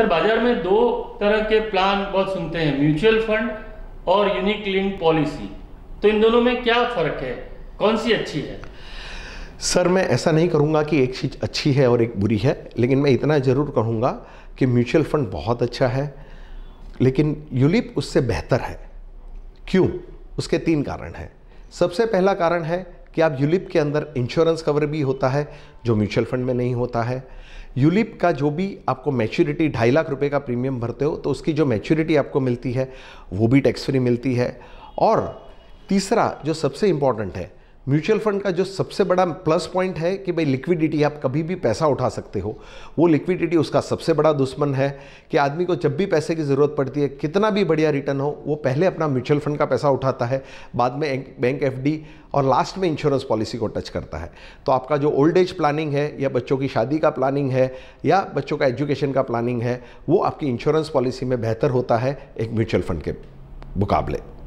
sir बाजार में दो तरह के प्लान बहुत सुनते हैं म्यूचुअल फंड और यूनिक लिंक पॉलिसी तो इन दोनों में क्या फर्क है कौन सी अच्छी है सर मैं ऐसा नहीं करूंगा कि एक चीज़ अच्छी है और एक बुरी है लेकिन मैं इतना ज़रूर कहूंगा कि म्यूचुअल फंड बहुत अच्छा है लेकिन यूलिप उससे बेहतर है क्यों उसके तीन कारण हैं सबसे पहला कारण है कि आप यूलिप के अंदर इंश्योरेंस कवर भी होता है जो म्यूचुअल फंड में नहीं होता है यूलिप का जो भी आपको मैच्योरिटी ढाई लाख रुपए का प्रीमियम भरते हो तो उसकी जो मैच्योरिटी आपको मिलती है वो भी टैक्स फ्री मिलती है और तीसरा जो सबसे इम्पॉर्टेंट है म्यूचुअल फंड का जो सबसे बड़ा प्लस पॉइंट है कि भाई लिक्विडिटी आप कभी भी पैसा उठा सकते हो वो लिक्विडिटी उसका सबसे बड़ा दुश्मन है कि आदमी को जब भी पैसे की ज़रूरत पड़ती है कितना भी बढ़िया रिटर्न हो वो पहले अपना म्यूचुअल फंड का पैसा उठाता है बाद में बैंक एफ और लास्ट में इंश्योरेंस पॉलिसी को टच करता है तो आपका जो ओल्ड एज प्लानिंग है या बच्चों की शादी का प्लानिंग है या बच्चों का एजुकेशन का प्लानिंग है वो आपकी इंश्योरेंस पॉलिसी में बेहतर होता है एक म्यूचुअल फंड के मुकाबले